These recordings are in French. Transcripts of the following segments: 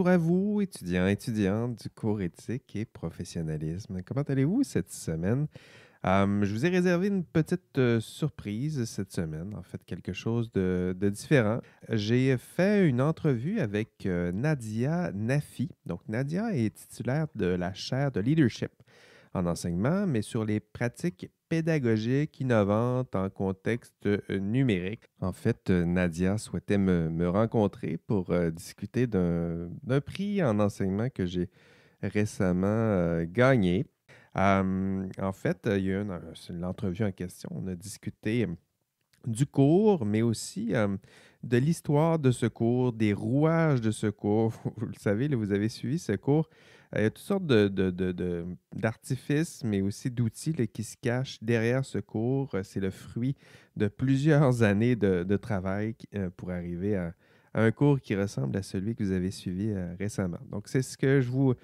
Bonjour à vous, étudiants, étudiantes du cours éthique et professionnalisme. Comment allez-vous cette semaine? je vous ai réservé une petite surprise cette semaine, en fait quelque chose de, différent. J'ai fait une entrevue avec Nadia Nafi. Donc Nadia est titulaire de la chaire de leadership en enseignement, mais sur les pratiques pédagogiques innovantes en contexte euh, numérique. En fait, euh, Nadia souhaitait me, rencontrer pour euh, discuter d'un prix en enseignement que j'ai récemment gagné. en fait, il y a eu l'entrevue en question. On a discuté du cours, mais aussi de l'histoire de ce cours, des rouages de ce cours. Vous le savez, vous avez suivi ce cours. Euh, il y a toutes sortes d'artifices, de, de, mais aussi d'outils qui se cachent derrière ce cours. Euh, c'est le fruit de plusieurs années de, travail euh, pour arriver à, un cours qui ressemble à celui que vous avez suivi récemment. Donc, c'est ce que je vous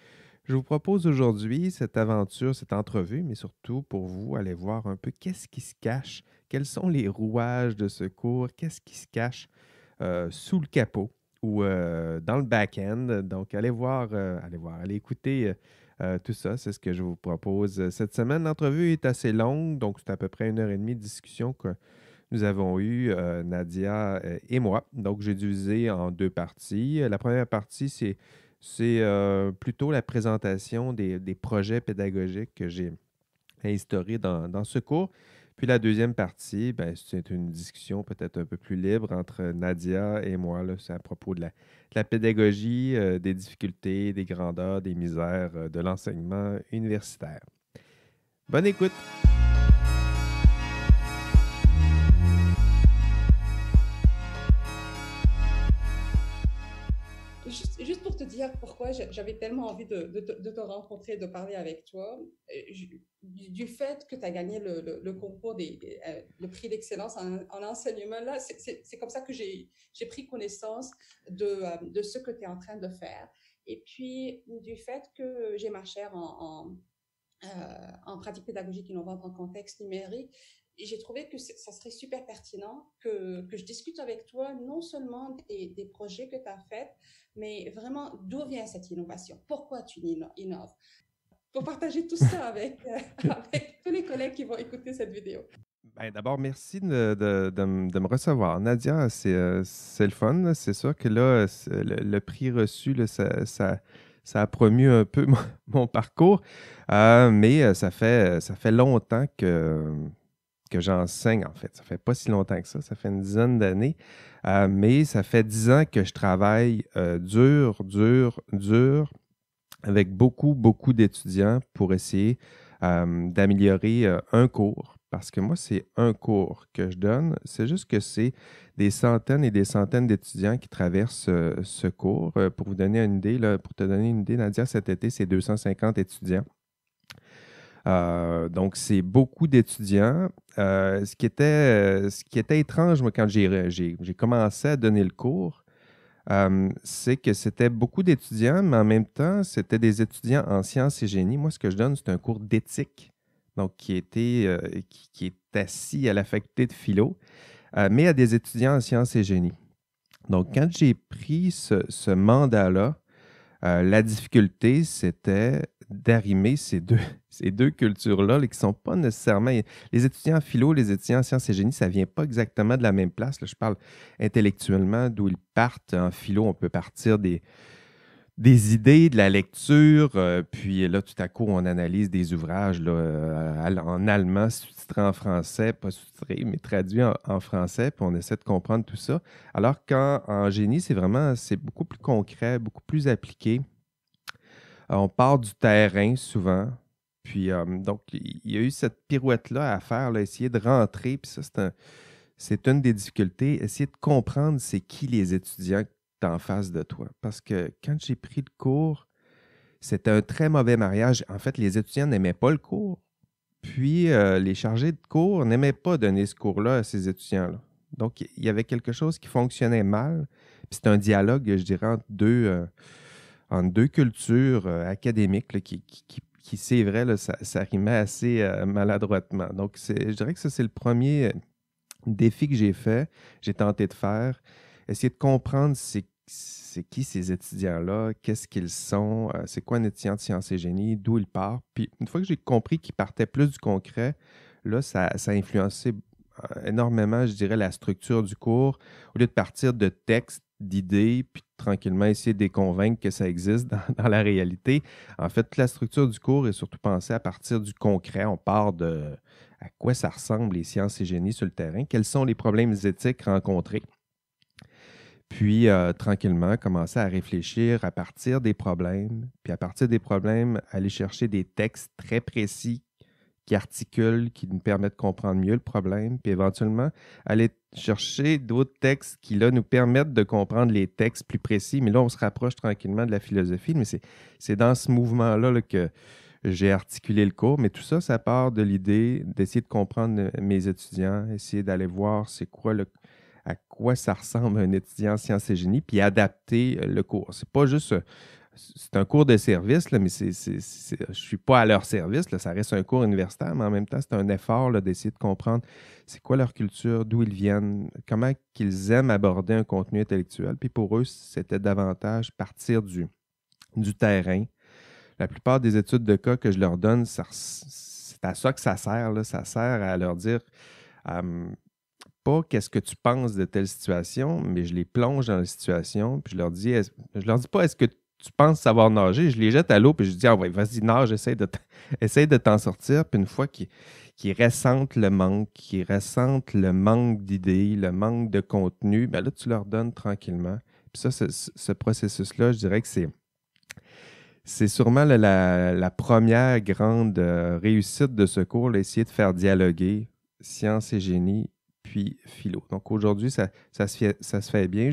je vous propose aujourd'hui cette aventure, cette entrevue, mais surtout pour vous, allez voir un peu qu'est-ce qui se cache, quels sont les rouages de ce cours, qu'est-ce qui se cache euh, sous le capot ou euh, dans le back-end. Donc, allez voir, euh, allez voir, allez écouter. tout ça, c'est ce que je vous propose cette semaine. L'entrevue est assez longue, donc c'est à peu près une heure et demie de discussion que nous avons eue, Nadia et moi. Donc j'ai divisé en deux parties. La première partie, c'est c'est euh, plutôt la présentation des, projets pédagogiques que j'ai instaurés dans, ce cours. Puis la deuxième partie, ben, c'est une discussion peut-être un peu plus libre entre Nadia et moi. C'est à propos de la, pédagogie, euh, des difficultés, des grandeurs, des misères euh, de l'enseignement universitaire. Bonne écoute! te dire pourquoi j'avais tellement envie de, te rencontrer, de parler avec toi, euh, du fait que tu as gagné le, le, concours, des, euh, le prix d'excellence en, enseignement, là, c'est comme ça que j'ai pris connaissance de, euh, ce que tu es en train de faire. Et puis, du fait que j'ai ma chaire en, en, euh, en pratique pédagogique en contexte numérique, et j'ai trouvé que ça serait super pertinent que, que, je discute avec toi non seulement des, des projets que tu as faits, mais vraiment d'où vient cette innovation, pourquoi tu innoves, pour partager tout ça avec, euh, avec tous les collègues qui vont écouter cette vidéo. Ben, D'abord, merci de, de, de, me recevoir. Nadia, c'est euh, le fun. C'est sûr que là, le, prix reçu, ça, ça, ça, a promu un peu mon, parcours. Euh, mais ça fait, ça fait longtemps que que j'enseigne en fait. Ça fait pas si longtemps que ça, ça fait une dizaine d'années, euh, mais ça fait dix ans que je travaille euh, dur, dur, dur avec beaucoup, beaucoup d'étudiants pour essayer euh, d'améliorer un cours. Parce que moi, c'est un cours que je donne. C'est juste que c'est des centaines et des centaines d'étudiants qui traversent ce cours. pour vous donner une idée, là, pour te donner une idée, Nadia, cet été, c'est 250 étudiants. donc, c'est beaucoup d'étudiants euh, ce, qui était, euh, ce qui était étrange, moi, quand j'ai euh, commencé à donner le cours, c'est que c'était beaucoup d'étudiants, mais en même temps, c'était des étudiants en sciences et génie. Moi, ce que je donne, c'est un cours d'éthique, donc qui, qui, est assis à la faculté de philo, mais à des étudiants en sciences et génie. Donc, quand j'ai pris ce mandat-là, euh, la difficulté, c'était d'arrimer ces deux, ces deux cultures-là qui qui sont pas nécessairement... Les étudiants en philo, les étudiants en sciences et génie, ça vient pas exactement de la même place. je parle intellectuellement d'où ils partent. En philo, on peut partir des, des idées, de la lecture, euh, puis là, tout à coup, on analyse des ouvrages euh, en allemand, sous-titrés en français, pas sous-titrés, mais traduits en, français, puis on essaie de comprendre tout ça. Alors qu'en génie, c'est vraiment, c'est beaucoup plus concret, beaucoup plus appliqué. Euh, on part du terrain souvent, puis donc, il y a eu cette pirouette-là à faire, essayer de rentrer, puis ça, c'est c'est une des difficultés, essayer de comprendre c'est qui les étudiants en face de toi. Parce que quand j'ai pris le cours, c'était un très mauvais mariage. En fait, les étudiants n'aimaient pas le cours. Puis euh, les chargés de cours n'aimaient pas donner ce cours-là à ces étudiants-là. Donc, il y avait quelque chose qui fonctionnait mal. c'est un dialogue, je dirais, entre deux, euh, deux cultures euh, académiques qui, c'est vrai, ça, ça, assez maladroitement. Donc, je dirais que ça, c'est le premier défi que j'ai fait, j'ai tenté de faire essayer de comprendre c'est qui ces étudiants-là, qu'est-ce qu'ils sont, euh, c'est quoi un étudiant de sciences et génie, d'où il part. Puis une fois que j'ai compris qu'il partait plus du concret, là, ça, ça a influencé euh, énormément, je dirais, la structure du cours. Au lieu de partir de textes, d'idées, puis tranquillement essayer de les convaincre que ça existe dans, la réalité, en fait, la structure du cours est surtout pensée à partir du concret. On part de à quoi ça ressemble les sciences et génies sur le terrain, quels sont les problèmes éthiques rencontrés puis, euh, tranquillement, commencer à réfléchir à partir des problèmes, puis à partir des problèmes, aller chercher des textes très précis qui articulent, qui nous permettent de comprendre mieux le problème, puis éventuellement aller chercher d'autres textes qui, là, nous permettent de comprendre les textes plus précis. Mais là, on se rapproche tranquillement de la philosophie, mais c'est dans ce mouvement là, que j'ai articulé le cours, mais tout ça, ça part de l'idée d'essayer de comprendre euh, mes étudiants, essayer d'aller voir c'est quoi le, à quoi ça ressemble un étudiant en sciences et génie, puis adapter euh, le cours. C'est pas juste euh, c'est un cours de service, là, mais c'est, je ne suis pas à leur service. Là, ça reste un cours universitaire, mais en même temps, c'est un effort d'essayer de comprendre c'est quoi leur culture, d'où ils viennent, comment ils aiment aborder un contenu intellectuel. Puis pour eux, c'était davantage partir du, du terrain. La plupart des études de cas que je leur donne, c'est à ça que ça sert. Là, ça sert à leur dire qu'est-ce que tu penses de telle situation, mais je les plonge dans la situation, puis je leur dis, je leur dis pas est-ce que tu penses savoir nager, je les jette à l'eau, puis je dis, ah ouais, vas-y, nage, essaye de, essaye de t'en sortir. Puis une fois qu'ils ressentent le manque, qu'ils ressentent le manque d'idées, le manque de contenu, ben là, tu leur donnes tranquillement. Puis ça, ce, processus-là, je dirais que c'est c'est sûrement la, première grande euh, réussite de ce cours, essayer de faire dialoguer science et génie philo. Donc aujourd'hui, ça, ça, se fait, ça se bien.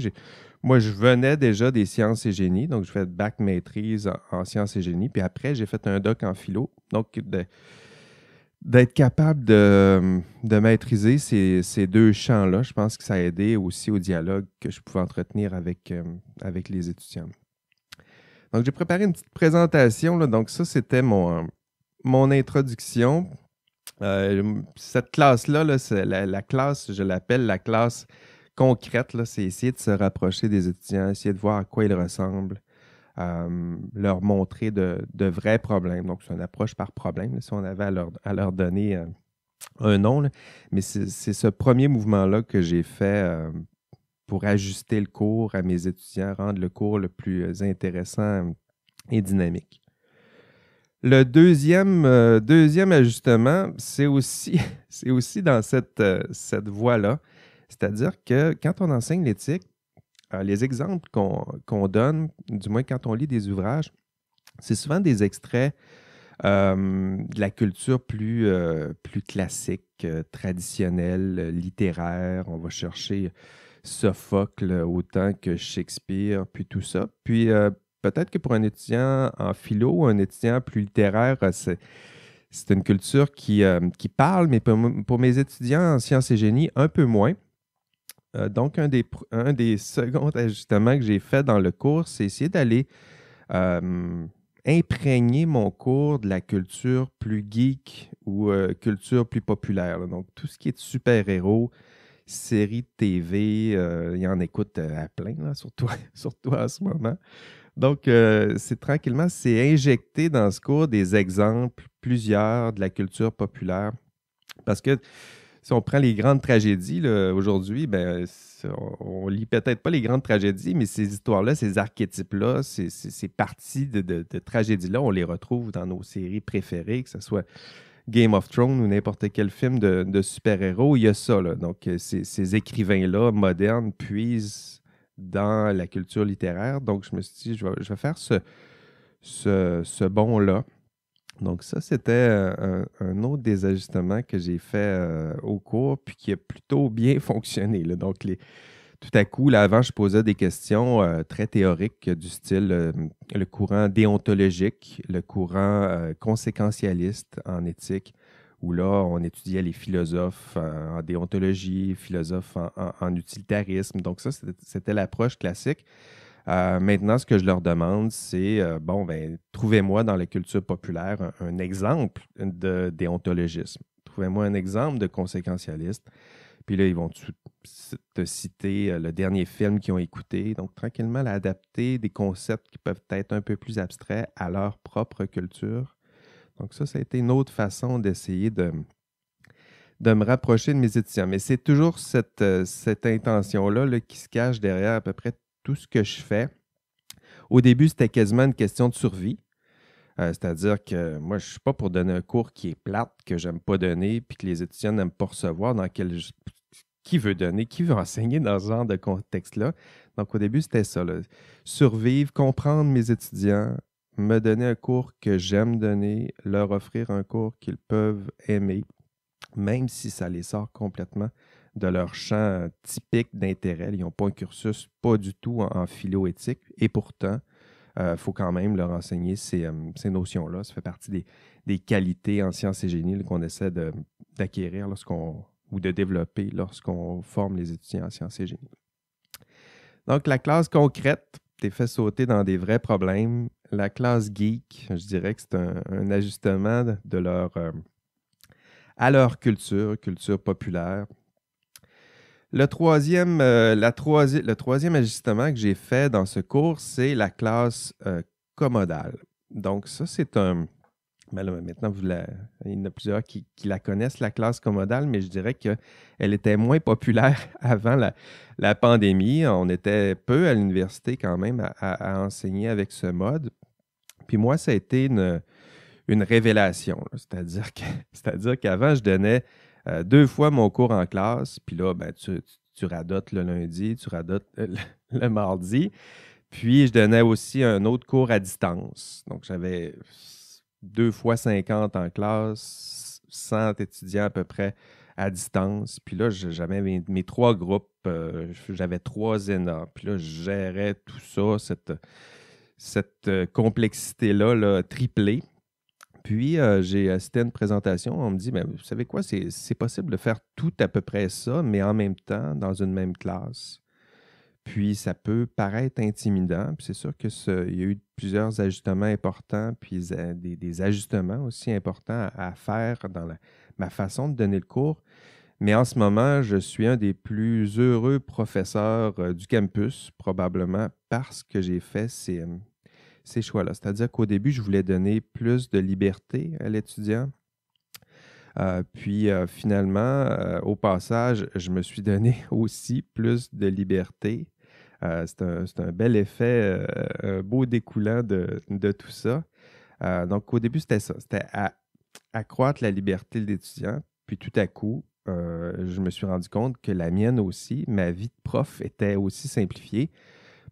Moi, je venais déjà des sciences et génies, donc je fais bac maîtrise en, sciences et génies, puis après, j'ai fait un doc en philo. Donc, d'être capable de, maîtriser ces, deux champs-là, je pense que ça a aidé aussi au dialogue que je pouvais entretenir avec, euh, avec les étudiants. Donc, j'ai préparé une petite présentation. Donc, ça, c'était mon, mon introduction. Euh, cette classe-là, la, classe, je l'appelle la classe concrète, c'est essayer de se rapprocher des étudiants, essayer de voir à quoi ils ressemblent, euh, leur montrer de, vrais problèmes. Donc, c'est une approche par problème, si on avait à leur, donner euh, un nom. Mais c'est ce premier mouvement-là que j'ai fait pour ajuster le cours à mes étudiants, rendre le cours le plus intéressant et dynamique. Le deuxième, euh, deuxième ajustement, c'est aussi, aussi dans cette, euh, cette voie-là. C'est-à-dire que quand on enseigne l'éthique, euh, les exemples qu'on donne, du moins quand on lit des ouvrages, c'est souvent des extraits de la culture plus, plus classique, traditionnelle, littéraire. On va chercher Sophocle autant que Shakespeare, puis tout ça. Puis peut-être que pour un étudiant en philo, ou un étudiant plus littéraire, euh, c'est une culture qui, euh, qui parle, mais pour, mes étudiants en sciences et génie, un peu moins. Euh, donc, un des, un des seconds ajustements que j'ai fait dans le cours, c'est essayer d'aller imprégner mon cours de la culture plus geek ou culture plus populaire. Donc, tout ce qui est super-héros, séries TV, il y en écoute à plein, là, surtout, surtout en ce moment. Donc, euh, c'est tranquillement, c'est injecter dans ce cours des exemples, plusieurs de la culture populaire. Parce que si on prend les grandes tragédies aujourd'hui, ben, on, lit peut-être pas les grandes tragédies, mais ces histoires-là, ces archétypes-là, ces, parties de, tragédies-là, on les retrouve dans nos séries préférées, que ce soit Game of Thrones ou n'importe quel film de, super-héros, il y a ça. Donc, euh, ces, écrivains-là modernes puisent dans la culture littéraire. Donc, je me suis dit, je vais, faire ce, ce, bond-là. Donc, ça, c'était un, autre des ajustements que j'ai fait euh, au cours, puis qui a plutôt bien fonctionné. Donc, tout à coup, là, avant, je posais des questions euh, très théoriques du style euh, le courant déontologique, le courant conséquentialiste en éthique, où là, on étudiait les philosophes en, déontologie, philosophes en, utilitarisme. Donc ça, c'était l'approche classique. Euh, maintenant, ce que je leur demande, c'est, euh, bon, ben, trouvez-moi dans la culture populaire un, un exemple de déontologisme. Trouvez-moi un exemple de conséquentialiste. Puis là, ils vont te citer euh, le dernier film qu'ils ont écouté. Donc, tranquillement, l'adapter des concepts qui peuvent être un peu plus abstraits à leur propre culture. Donc ça, ça a été une autre façon d'essayer de, de me rapprocher de mes étudiants. Mais c'est toujours cette, euh, intention-là qui se cache derrière à peu près tout ce que je fais. Au début, c'était quasiment une question de survie. Euh, c'est-à-dire que moi, je ne suis pas pour donner un cours qui est plate, que j'aime pas donner, puis que les étudiants n'aiment pas recevoir, dans quel qui veut donner, qui veut enseigner dans ce genre de contexte-là. Donc, au début, c'était ça. Survivre, comprendre mes étudiants, me donner un cours que j'aime donner, leur offrir un cours qu'ils peuvent aimer, même si ça les sort complètement de leur champ typique d'intérêt. Ils n'ont pas un cursus pas du tout en, philoéthique. philo-éthique et pourtant, il euh, faut quand même leur enseigner ces, euh, notions-là. Ça fait partie des, qualités en sciences et génie qu'on essaie d'acquérir lorsqu'on ou de développer lorsqu'on forme les étudiants en sciences et génie. Donc, la classe concrète, t'est fait sauter dans des vrais problèmes la classe geek, je dirais que c'est un, ajustement de leur, euh, à leur culture, culture populaire. Le troisième, euh, la le troisième ajustement que j'ai fait dans ce cours, c'est la classe euh, commodale. Donc, ça, c'est un. Ben maintenant, il y en a plusieurs qui, la connaissent, la classe commodale, mais je dirais qu'elle était moins populaire avant la, pandémie. On était peu à l'université quand même à, enseigner avec ce mode. Puis moi, ça a été une, révélation. C'est-à-dire qu'avant, je donnais euh, deux fois mon cours en classe, puis là, ben, tu, tu, radotes le lundi, tu radotes euh, le, mardi. Puis je donnais aussi un autre cours à distance. Donc j'avais deux fois 50 en classe, 100 étudiants à peu près à distance. Puis là, j'avais mes, trois groupes, euh, j'avais trois énormes. Puis là, je gérais tout ça, cette cette euh, complexité-là triplée. Puis, euh, j'ai assisté à une présentation. On me dit, mais vous savez quoi, c'est possible de faire tout à peu près ça, mais en même temps, dans une même classe. Puis, ça peut paraître intimidant. Puis, c'est sûr qu'il y a eu plusieurs ajustements importants, puis euh, des, ajustements aussi importants à, faire dans ma façon de donner le cours. Mais en ce moment, je suis un des plus heureux professeurs du campus, probablement parce que j'ai fait ces, ces choix-là. C'est-à-dire qu'au début, je voulais donner plus de liberté à l'étudiant. Euh, puis euh, finalement, euh, au passage, je me suis donné aussi plus de liberté. c'est un, bel effet, un beau découlant de, de tout ça. donc au début, c'était ça. C'était accroître la liberté de l'étudiant. Puis tout à coup, je me suis rendu compte que la mienne aussi, ma vie de prof était aussi simplifiée.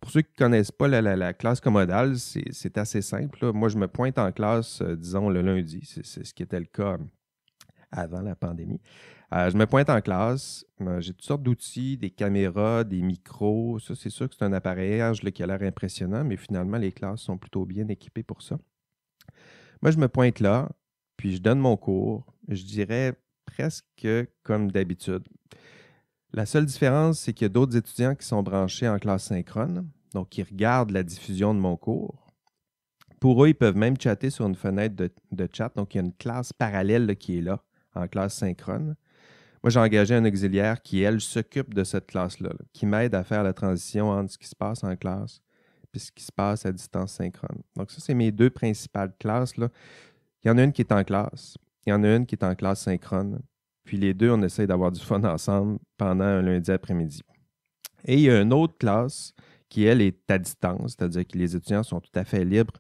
Pour ceux qui ne connaissent pas la, classe commodale, c'est assez simple. Moi, je me pointe en classe, euh, disons, le lundi. C'est ce qui était le cas hum, avant la pandémie. Euh, je me pointe en classe. Euh, j'ai toutes sortes d'outils, des caméras, des micros. Ça, c'est sûr que c'est un appareillage qui a l'air impressionnant, mais finalement, les classes sont plutôt bien équipées pour ça. Moi, je me pointe là, puis je donne mon cours. Je dirais presque comme d'habitude. La seule différence, c'est qu'il y a d'autres étudiants qui sont branchés en classe synchrone, donc qui regardent la diffusion de mon cours. Pour eux, ils peuvent même chatter sur une fenêtre de, chat, donc il y a une classe parallèle qui est là, en classe synchrone. Moi, j'ai engagé un auxiliaire qui, elle, s'occupe de cette classe-là, qui m'aide à faire la transition entre ce qui se passe en classe et ce qui se passe à distance synchrone. Donc, ça, c'est mes deux principales classes. Il y en a une qui est en classe, il y en a une qui est en classe synchrone, puis les deux, on essaye d'avoir du fun ensemble pendant un lundi après-midi. Et il y a une autre classe qui, elle, est à distance, c'est-à-dire que les étudiants sont tout à fait libres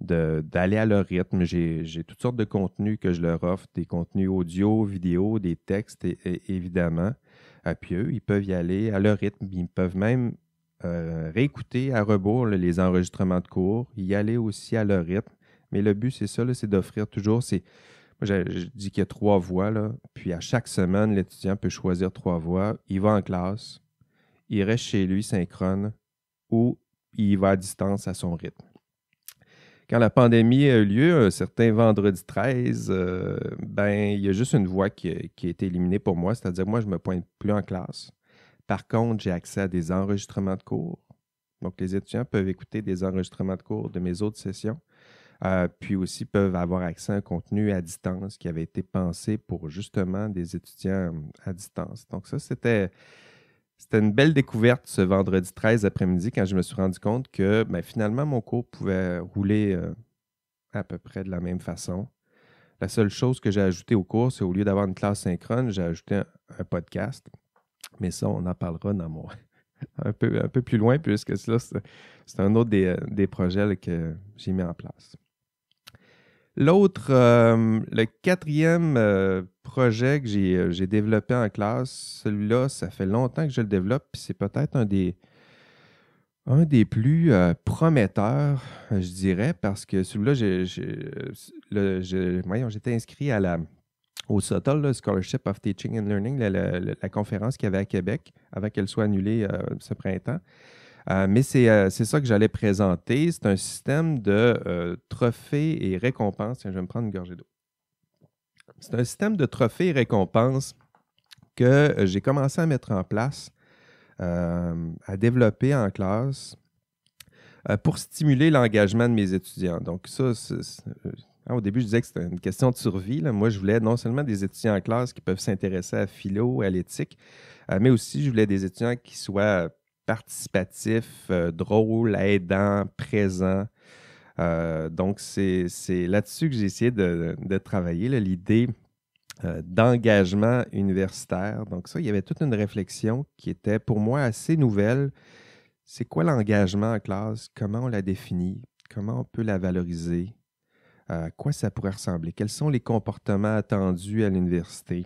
d'aller à leur rythme. J'ai toutes sortes de contenus que je leur offre, des contenus audio, vidéo, des textes, et, évidemment. À pieux, ils peuvent y aller à leur rythme. Ils peuvent même euh, réécouter à rebours les enregistrements de cours, y aller aussi à leur rythme. Mais le but, c'est ça, c'est d'offrir toujours ces, je, dis qu'il y a trois voies, Puis à chaque semaine, l'étudiant peut choisir trois voies. Il va en classe, il reste chez lui synchrone ou il va à distance à son rythme. Quand la pandémie a eu lieu, un certain vendredi 13, euh, ben, il y a juste une voie qui, a été éliminée pour moi, c'est-à-dire moi, je ne me pointe plus en classe. Par contre, j'ai accès à des enregistrements de cours. Donc, les étudiants peuvent écouter des enregistrements de cours de mes autres sessions. Euh, puis aussi peuvent avoir accès à un contenu à distance qui avait été pensé pour justement des étudiants euh, à distance. Donc ça, c'était... une belle découverte ce vendredi 13 après-midi quand je me suis rendu compte que ben, finalement mon cours pouvait rouler euh, à peu près de la même façon. La seule chose que j'ai ajoutée au cours, c'est au lieu d'avoir une classe synchrone, j'ai ajouté un, podcast. Mais ça, on en parlera dans un, peu, un peu plus loin, puisque c'est un autre des, projets que j'ai mis en place. L'autre, euh, le quatrième euh, projet que euh, j'ai développé en classe, celui-là, ça fait longtemps que je le développe, puis c'est peut-être un des, un des plus prometteurs, je dirais, parce que celui-là, j'étais inscrit à au SOTOL, Scholarship of Teaching and Learning, la, conférence qu'il y avait à Québec, avant qu'elle soit annulée ce printemps. Euh, mais euh, c'est ça que j'allais présenter. C'est un système de euh, trophées et récompenses. Tiens, je vais me prendre une gorgée d'eau. C'est un système de trophées et récompenses que j'ai commencé à mettre en place, à développer en classe pour stimuler l'engagement de mes étudiants. Donc ça, au début, je disais que c'était une question de survie. Moi, je voulais non seulement des étudiants en classe qui peuvent s'intéresser à philo, à l'éthique, mais aussi je voulais des étudiants qui soient participatif, euh, drôle, aidant, présent. Euh, donc, c'est là-dessus que j'ai essayé de, travailler, l'idée euh, d'engagement universitaire. Donc, ça, il y avait toute une réflexion qui était pour moi assez nouvelle. C'est quoi l'engagement en classe? Comment on la définit? Comment on peut la valoriser? À quoi ça pourrait ressembler? Quels sont les comportements attendus à l'université?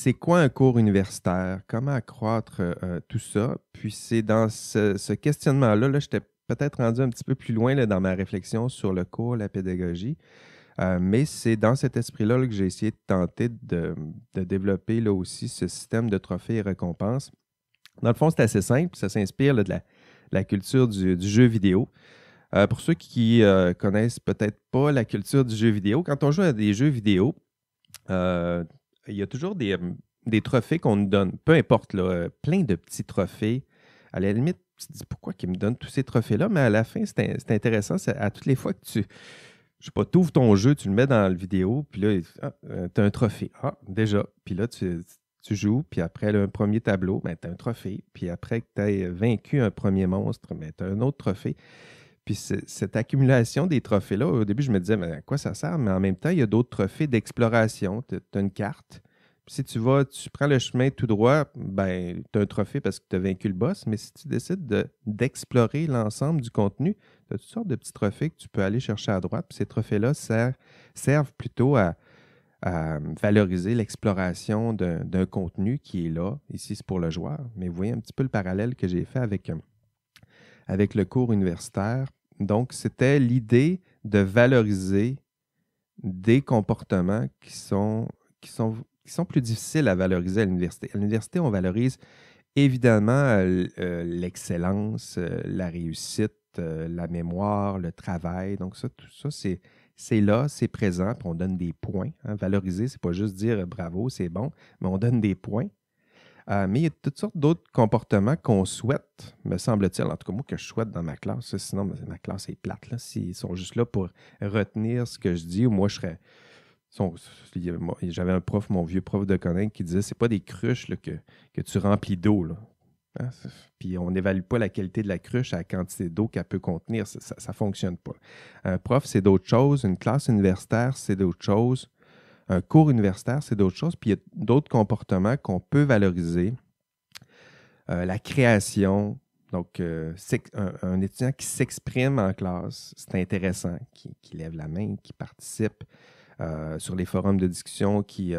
c'est quoi un cours universitaire? Comment accroître euh, euh, tout ça? Puis c'est dans ce, questionnement-là, là, j'étais peut-être rendu un petit peu plus loin dans ma réflexion sur le cours, la pédagogie, euh, mais c'est dans cet esprit-là que j'ai essayé de tenter de, développer là aussi ce système de trophées et récompenses. Dans le fond, c'est assez simple, ça s'inspire de, la, culture du, jeu vidéo. pour ceux qui ne connaissent peut-être pas la culture du jeu vidéo, quand on joue à des jeux vidéo, il y a toujours euh, des, trophées qu'on nous donne. Peu importe, là, euh, plein de petits trophées. À la limite, tu te dis pourquoi qu'ils me donnent tous ces trophées-là, mais à la fin, c'est intéressant. c'est À toutes les fois que tu, je sais pas, ouvres ton jeu, tu le mets dans la vidéo, puis là, ah, euh, tu as un trophée. Ah, déjà. Puis là, tu, joues, puis après un premier tableau, mais ben, tu as un trophée. Puis après que tu aies vaincu un premier monstre, mais ben, tu as un autre trophée. Puis cette accumulation des trophées-là, au début, je me disais, mais à quoi ça sert? Mais en même temps, il y a d'autres trophées d'exploration. Tu as une carte. si tu vas, tu prends le chemin tout droit, ben, tu as un trophée parce que tu as vaincu le boss. Mais si tu décides d'explorer l'ensemble du contenu, tu as toutes sortes de petits trophées que tu peux aller chercher à droite. Puis ces trophées-là servent, plutôt à, valoriser l'exploration d'un contenu qui est là. Ici, c'est pour le joueur. Mais vous voyez un petit peu le parallèle que j'ai fait avec euh, avec le cours universitaire donc, c'était l'idée de valoriser des comportements qui sont, qui sont, qui sont plus difficiles à valoriser à l'université. À l'université, on valorise évidemment euh, euh, l'excellence, euh, la réussite, la mémoire, le travail. Donc, ça, tout ça, c'est. là, c'est présent, puis on donne des points. Hein. Valoriser, c'est pas juste dire bravo, c'est bon, mais on donne des points. Euh, mais il y a toutes sortes d'autres comportements qu'on souhaite, me semble-t-il, en tout cas moi que je souhaite dans ma classe. Sinon, ben, ma classe est plate. Là, S'ils sont juste là pour retenir ce que je dis, ou moi je serais. J'avais un prof, mon vieux prof de Connect, qui disait c'est pas des cruches que, que tu remplis d'eau. Hein? Puis on n'évalue pas la qualité de la cruche à la quantité d'eau qu'elle peut contenir. Ça ne fonctionne pas. Un prof, c'est d'autres choses. Une classe universitaire, c'est d'autres choses. Un cours universitaire, c'est d'autres choses. Puis il y a d'autres comportements qu'on peut valoriser. Euh, la création, donc euh, un, étudiant qui s'exprime en classe, c'est intéressant, qui, lève la main, qui participe euh, sur les forums de discussion, qui,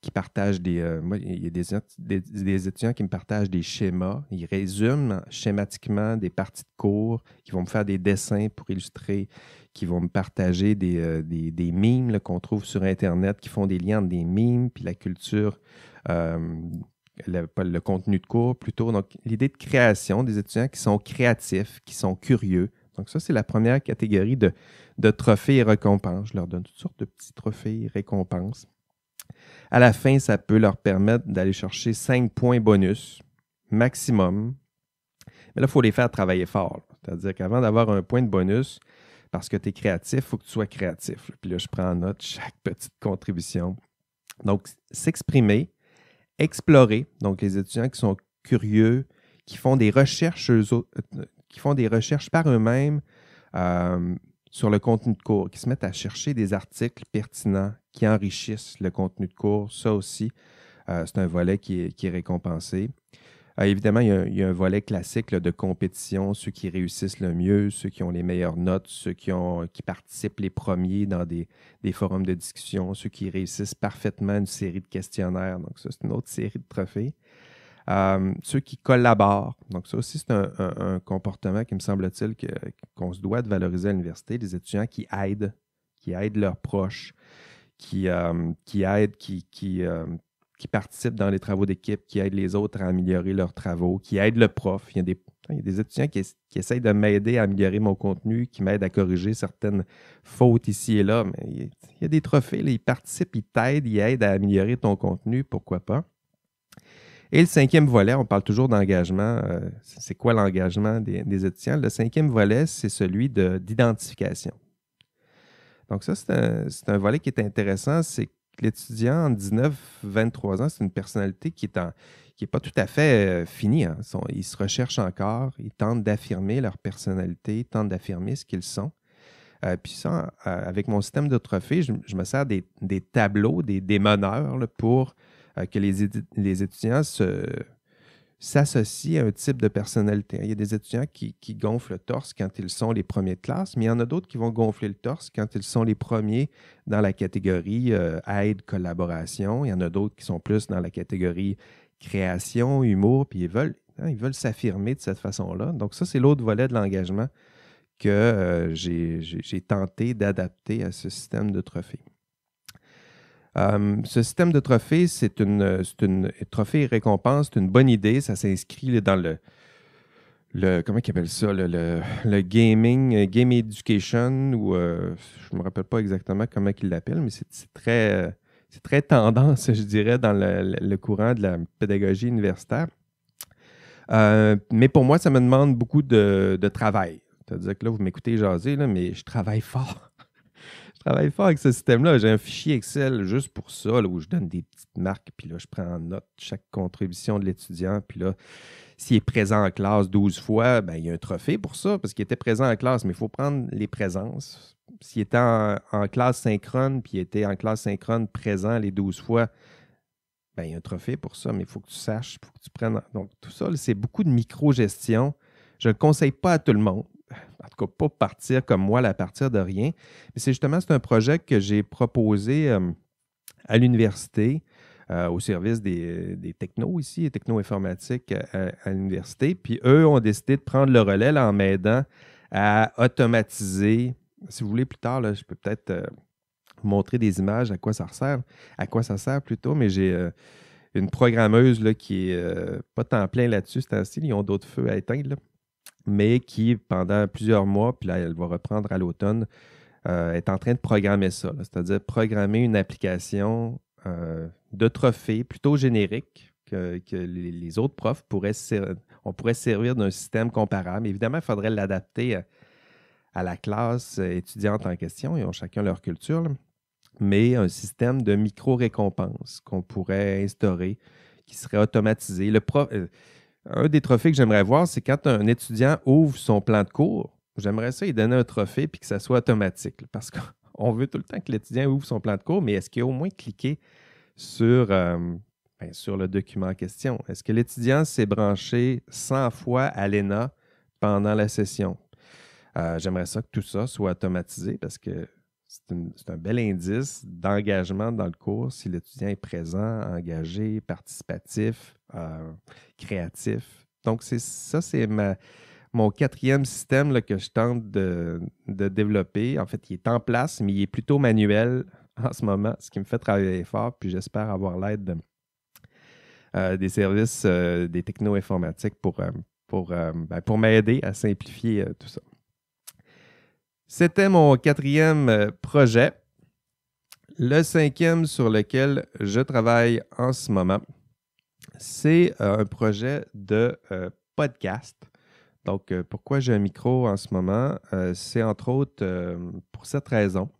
qui partage des... moi, il y a des, des, étudiants qui me partagent des schémas. Ils résument schématiquement des parties de cours, qui vont me faire des dessins pour illustrer qui vont me partager des, euh, mimes qu'on trouve sur Internet, qui font des liens entre des mimes, puis la culture, euh, le, contenu de cours plutôt. Donc, l'idée de création des étudiants qui sont créatifs, qui sont curieux. Donc, ça, c'est la première catégorie de, trophées et récompenses. Je leur donne toutes sortes de petits trophées et récompenses. À la fin, ça peut leur permettre d'aller chercher cinq points bonus maximum. Mais là, il faut les faire travailler fort. C'est-à-dire qu'avant d'avoir un point de bonus, parce que tu es créatif, il faut que tu sois créatif. Puis là, je prends en note chaque petite contribution. Donc, s'exprimer, explorer. Donc, les étudiants qui sont curieux, qui font des recherches, euh, euh, qui font des recherches par eux-mêmes euh, sur le contenu de cours, qui se mettent à chercher des articles pertinents qui enrichissent le contenu de cours. Ça aussi, c'est un volet qui est récompensé. Ah, évidemment, il y, a, un volet classique de compétition, ceux qui réussissent le mieux, ceux qui ont les meilleures notes, ceux qui, participent les premiers dans des, forums de discussion, ceux qui réussissent parfaitement une série de questionnaires. Donc, ça, c'est une autre série de trophées. Euh, ceux qui collaborent. Donc, ça aussi, c'est un, comportement qui me semble-t-il qu'on se doit de valoriser à l'université, les étudiants qui aident, qui aident leurs proches, qui, euh, aident, qui, euh, participent dans les travaux d'équipe, qui aident les autres à améliorer leurs travaux, qui aident le prof. Il y a des, étudiants qui, essayent de m'aider à améliorer mon contenu, qui m'aident à corriger certaines fautes ici et là. Mais il, y a des trophées, ils participent, ils t'aident, ils aident à améliorer ton contenu, pourquoi pas. Et le cinquième volet, on parle toujours d'engagement. Euh, c'est quoi l'engagement des, étudiants? Le cinquième volet, c'est celui d'identification. Donc ça, c'est un, un volet qui est intéressant, c'est l'étudiant en 19-23 ans, c'est une personnalité qui est qui n'est pas tout à fait euh, finie. Hein. ils se recherchent encore, ils tentent d'affirmer leur personnalité, ils tentent d'affirmer ce qu'ils sont. Euh, puis ça, euh, avec mon système de trophées, je, me sers des, tableaux, des meneurs pour que les étudiants se, s'associe à un type de personnalité. Il y a des étudiants qui, gonflent le torse quand ils sont les premiers de classe, mais il y en a d'autres qui vont gonfler le torse quand ils sont les premiers dans la catégorie euh, aide, collaboration. Il y en a d'autres qui sont plus dans la catégorie création, humour, puis ils veulent hein, ils veulent s'affirmer de cette façon-là. Donc ça, c'est l'autre volet de l'engagement que euh, j'ai tenté d'adapter à ce système de trophées. Euh, ce système de trophées, c'est une, trophée récompense, c'est une bonne idée. Ça s'inscrit dans le, comment ça, le, gaming, euh, game education, ou euh, je ne me rappelle pas exactement comment ils l'appellent, mais c'est très, c'est très tendance, je dirais, dans le, courant de la pédagogie universitaire. mais pour moi, ça me demande beaucoup de, travail. C'est-à-dire que là, vous m'écoutez jaser, mais je travaille fort travaille fort avec ce système-là. J'ai un fichier Excel juste pour ça, où je donne des petites marques, puis là, je prends en note chaque contribution de l'étudiant. Puis là, s'il est présent en classe 12 fois, ben, il y a un trophée pour ça, parce qu'il était présent en classe, mais il faut prendre les présences. S'il était en, classe synchrone, puis il était en classe synchrone présent les 12 fois, ben, il y a un trophée pour ça, mais il faut que tu saches, il faut que tu prennes. Donc, tout ça, c'est beaucoup de micro-gestion. Je ne conseille pas à tout le monde en tout cas, pas partir comme moi, la partir de rien. Mais c'est justement, c'est un projet que j'ai proposé euh, à l'université, euh, au service des, technos ici, des techno-informatiques euh, à, l'université. Puis eux ont décidé de prendre le relais en m'aidant à automatiser. Si vous voulez, plus tard, je peux peut-être vous montrer des images à quoi ça sert, à quoi ça sert plutôt, mais j'ai une programmeuse là, qui est pas en plein là-dessus, c'est ainsi, ils ont d'autres feux à éteindre. Là mais qui, pendant plusieurs mois, puis là, elle va reprendre à l'automne, euh, est en train de programmer ça, c'est-à-dire programmer une application euh, de trophée plutôt générique que, les, autres profs pourraient, on pourrait servir d'un système comparable. Évidemment, il faudrait l'adapter euh, à, la classe étudiante en question. Ils ont chacun leur culture, mais un système de micro récompense qu'on pourrait instaurer qui serait automatisé. Le prof, un des trophées que j'aimerais voir, c'est quand un étudiant ouvre son plan de cours, j'aimerais ça il donner un trophée puis que ça soit automatique. parce qu'on veut tout le temps que l'étudiant ouvre son plan de cours, mais est-ce qu'il a au moins cliqué sur, euh, ben, sur le document en question? Est-ce que l'étudiant s'est branché 100 fois à l'ENA pendant la session? Euh, j'aimerais ça que tout ça soit automatisé parce que c'est un bel indice d'engagement dans le cours si l'étudiant est présent, engagé, participatif, euh, créatif. Donc, c'est ça, c'est mon quatrième système que je tente de, développer. En fait, il est en place, mais il est plutôt manuel en ce moment, ce qui me fait travailler fort, puis j'espère avoir l'aide euh, des services euh, des techno-informatiques pour, pour, ben, pour m'aider à simplifier tout ça. C'était mon quatrième euh, projet. Le cinquième sur lequel je travaille en ce moment, c'est euh, un projet de euh, podcast. Donc, pourquoi j'ai un micro en ce moment? c'est entre autres pour cette raison.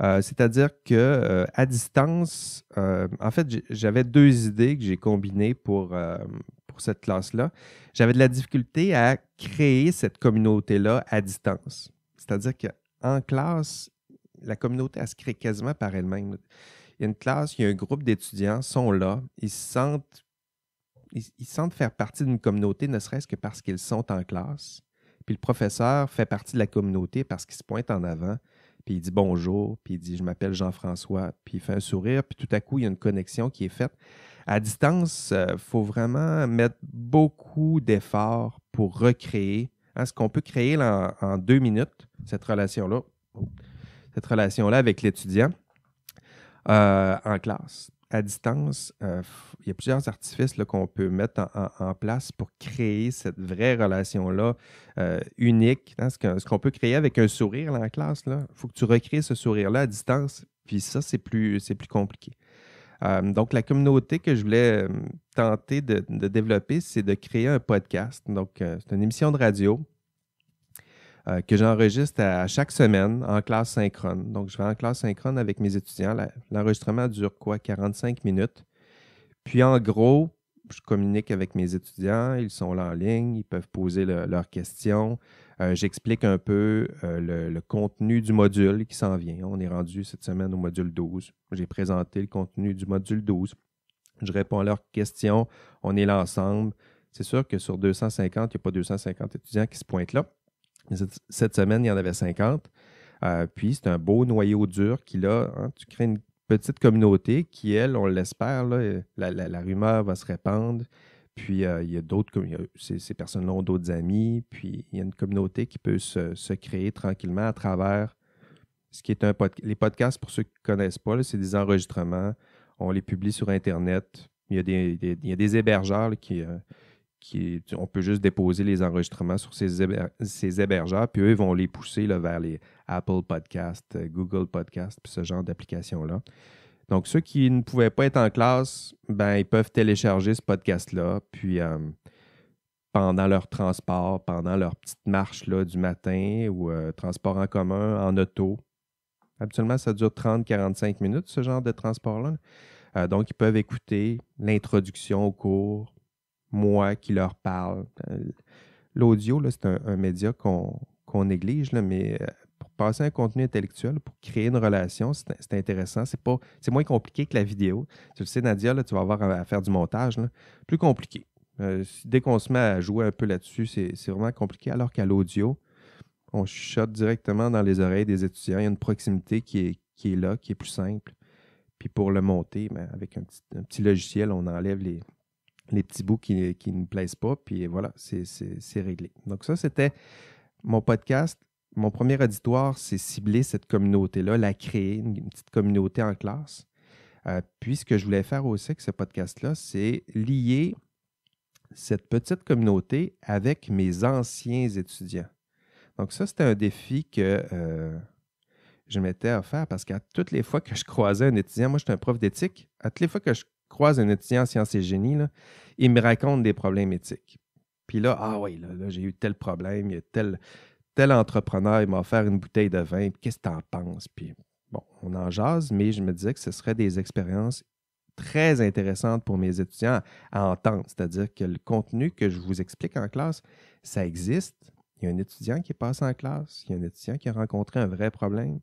c'est-à-dire que à distance, en fait, j'avais deux idées que j'ai combinées pour, pour cette classe-là, j'avais de la difficulté à créer cette communauté-là à distance. C'est-à-dire qu'en classe, la communauté, elle se crée quasiment par elle-même. Il y a une classe, il y a un groupe d'étudiants, sont là, ils sentent, ils sentent faire partie d'une communauté, ne serait-ce que parce qu'ils sont en classe. Puis le professeur fait partie de la communauté parce qu'il se pointe en avant, puis il dit bonjour, puis il dit je m'appelle Jean-François, puis il fait un sourire, puis tout à coup, il y a une connexion qui est faite. À distance, il euh, faut vraiment mettre beaucoup d'efforts pour recréer hein, ce qu'on peut créer en, deux minutes, cette relation-là, cette relation-là avec l'étudiant euh, en classe. À distance, euh, il y a plusieurs artifices qu'on peut mettre en, place pour créer cette vraie relation-là unique. Hein, ce qu'on peut créer avec un sourire en classe, il faut que tu recrées ce sourire-là à distance, puis ça, c'est plus compliqué. Euh, donc, la communauté que je voulais euh, tenter de, développer, c'est de créer un podcast. Donc, euh, c'est une émission de radio que j'enregistre à, chaque semaine en classe synchrone. Donc, je vais en classe synchrone avec mes étudiants. L'enregistrement dure quoi? 45 minutes. Puis, en gros, je communique avec mes étudiants, ils sont là en ligne, ils peuvent poser leurs questions. Euh, j'explique un peu euh, le, contenu du module qui s'en vient. On est rendu cette semaine au module 12. J'ai présenté le contenu du module 12. Je réponds à leurs questions. On est là ensemble. C'est sûr que sur 250, il n'y a pas 250 étudiants qui se pointent là. Cette, semaine, il y en avait 50. Euh, puis c'est un beau noyau dur qui, là, hein, tu crées une petite communauté qui, elle, on l'espère, la, rumeur va se répandre. Puis euh, il y a d'autres, ces, ces personnes-là ont d'autres amis. Puis il y a une communauté qui peut se, créer tranquillement à travers ce qui est un podcast. Les podcasts, pour ceux qui ne connaissent pas, c'est des enregistrements. On les publie sur Internet. Il y a des, hébergeurs qui, euh, on peut juste déposer les enregistrements sur ces, hébergeurs, puis eux ils vont les pousser vers les Apple Podcasts, euh, Google Podcasts, puis ce genre dapplication là Donc, ceux qui ne pouvaient pas être en classe, ben, ils peuvent télécharger ce podcast-là, puis euh, pendant leur transport, pendant leur petite marche là, du matin ou euh, transport en commun, en auto. Habituellement, ça dure 30-45 minutes, ce genre de transport-là. donc, ils peuvent écouter l'introduction au cours, moi qui leur parle. Euh, l'audio, c'est un, média qu'on néglige, là, mais euh, pour passer un contenu intellectuel, pour créer une relation, c'est intéressant. C'est moins compliqué que la vidéo. Tu le sais, Nadia, tu vas avoir à faire du montage. plus compliqué. Euh, dès qu'on se met à jouer un peu là-dessus, c'est vraiment compliqué. Alors qu'à l'audio, on chuchote directement dans les oreilles des étudiants. Il y a une proximité qui est, est là, qui est plus simple. Puis pour le monter, ben, avec un petit, logiciel, on enlève les, les petits bouts qui ne me plaisent pas, puis voilà, c'est réglé. Donc ça, c'était mon podcast. Mon premier auditoire, c'est cibler cette communauté-là, la créer, une petite communauté en classe. Euh, puis ce que je voulais faire aussi avec ce podcast-là, c'est lier cette petite communauté avec mes anciens étudiants. Donc ça, c'était un défi que euh, je m'étais faire parce qu'à toutes les fois que je croisais un étudiant, moi suis un prof d'éthique, à toutes les fois que je croise un étudiant en sciences et génie, là, il me raconte des problèmes éthiques. Puis là, ah oui, là, j'ai eu tel problème, il y a tel, tel entrepreneur, il m'a offert une bouteille de vin, qu'est-ce que tu en penses? Puis bon, on en jase, mais je me disais que ce serait des expériences très intéressantes pour mes étudiants à entendre. C'est-à-dire que le contenu que je vous explique en classe, ça existe. Il y a un étudiant qui est passé en classe, il y a un étudiant qui a rencontré un vrai problème.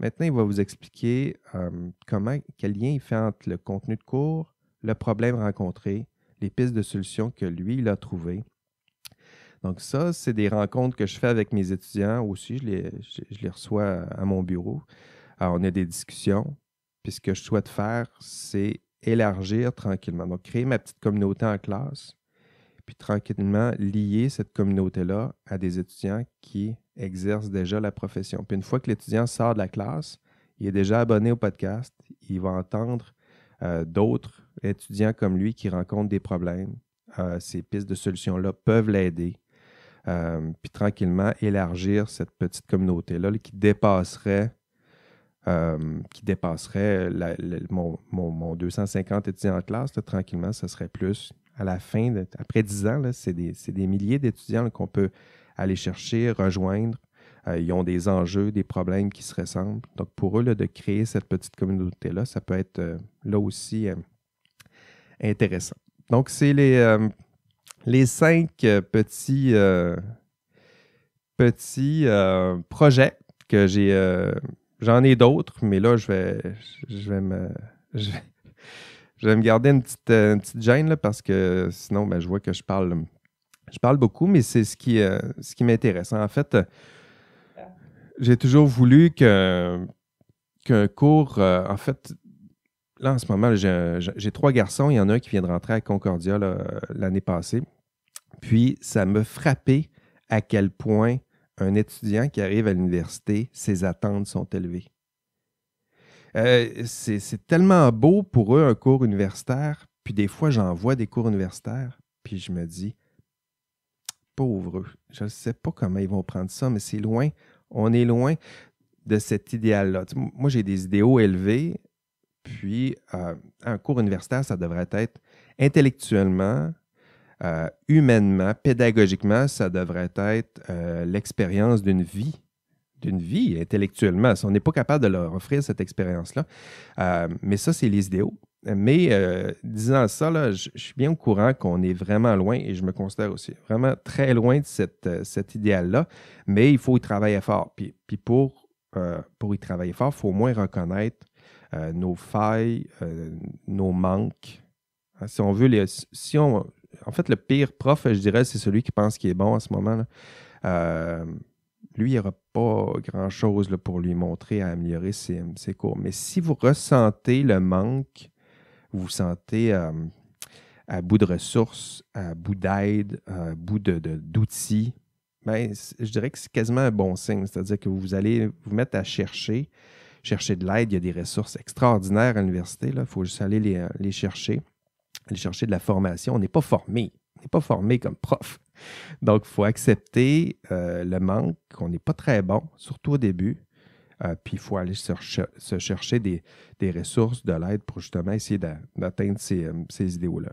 Maintenant, il va vous expliquer euh, comment, quel lien il fait entre le contenu de cours, le problème rencontré, les pistes de solution que lui, il a trouvées. Donc ça, c'est des rencontres que je fais avec mes étudiants aussi. Je les, je, les reçois à mon bureau. Alors, ah, on a des discussions. Puis ce que je souhaite faire, c'est élargir tranquillement. Donc, créer ma petite communauté en classe, puis tranquillement lier cette communauté-là à des étudiants qui exercent déjà la profession. Puis une fois que l'étudiant sort de la classe, il est déjà abonné au podcast, il va entendre euh, d'autres étudiants comme lui qui rencontrent des problèmes, euh, ces pistes de solutions-là peuvent l'aider. Euh, puis tranquillement élargir cette petite communauté-là qui dépasserait, euh, qui dépasserait mon, 250 étudiants en classe. tranquillement, ce serait plus. À la fin, après 10 ans, c'est des, milliers d'étudiants qu'on peut aller chercher, rejoindre. ils ont des enjeux, des problèmes qui se ressemblent. Donc pour eux, de créer cette petite communauté-là, ça peut être là aussi intéressant. Donc, c'est les, euh, les cinq euh, petits, euh, petits projets que j'ai. J'en ai, d'autres, mais là, je vais, je vais me. Je vais, me garder une petite, gêne là, parce que sinon, ben, je vois que je parle, je parle beaucoup, mais c'est ce qui, ce qui m'intéresse. En fait, j'ai toujours voulu que qu'un cours, en fait, là, en ce moment, j'ai trois garçons. Il y en a un qui vient de rentrer à Concordia l'année passée. Puis, ça m'a frappé à quel point un étudiant qui arrive à l'université, ses attentes sont élevées. Euh, c'est tellement beau pour eux un cours universitaire, puis des fois j'en vois des cours universitaires, puis je me dis, pauvre, je ne sais pas comment ils vont prendre ça, mais c'est loin, on est loin de cet idéal-là. Moi j'ai des idéaux élevés, puis, euh, un cours universitaire, ça devrait être intellectuellement, euh, humainement, pédagogiquement, ça devrait être euh, l'expérience d'une vie, d'une vie intellectuellement. on n'est pas capable de leur offrir cette expérience-là, mais ça, c'est les idéaux. Mais disant ça, je suis bien au courant qu'on est vraiment loin, et je me considère aussi vraiment très loin de cet idéal-là, mais il faut y travailler fort. Puis, pour, pour y travailler fort, il faut au moins reconnaître euh, nos failles, euh, nos manques. Hein, si on veut les. Si on, en fait, le pire prof, je dirais, c'est celui qui pense qu'il est bon à ce moment. Là. Euh, lui, il n'y aura pas grand-chose pour lui montrer à améliorer ses, cours. Mais si vous ressentez le manque, vous vous sentez à bout de ressources, à bout d'aide, à bout d'outils, de, ben, je dirais que c'est quasiment un bon signe. C'est-à-dire que vous allez vous mettre à chercher, chercher de l'aide. Il y a des ressources extraordinaires à l'université. Il faut juste aller euh, les, chercher, aller chercher de la formation. On n'est pas formé. On n'est pas formé comme prof. Donc, il faut accepter euh, le manque, qu'on n'est pas très bon, surtout au début. Euh, puis il faut aller se, chercher des, ressources, de l'aide pour justement essayer d'atteindre ces, ces idéaux-là.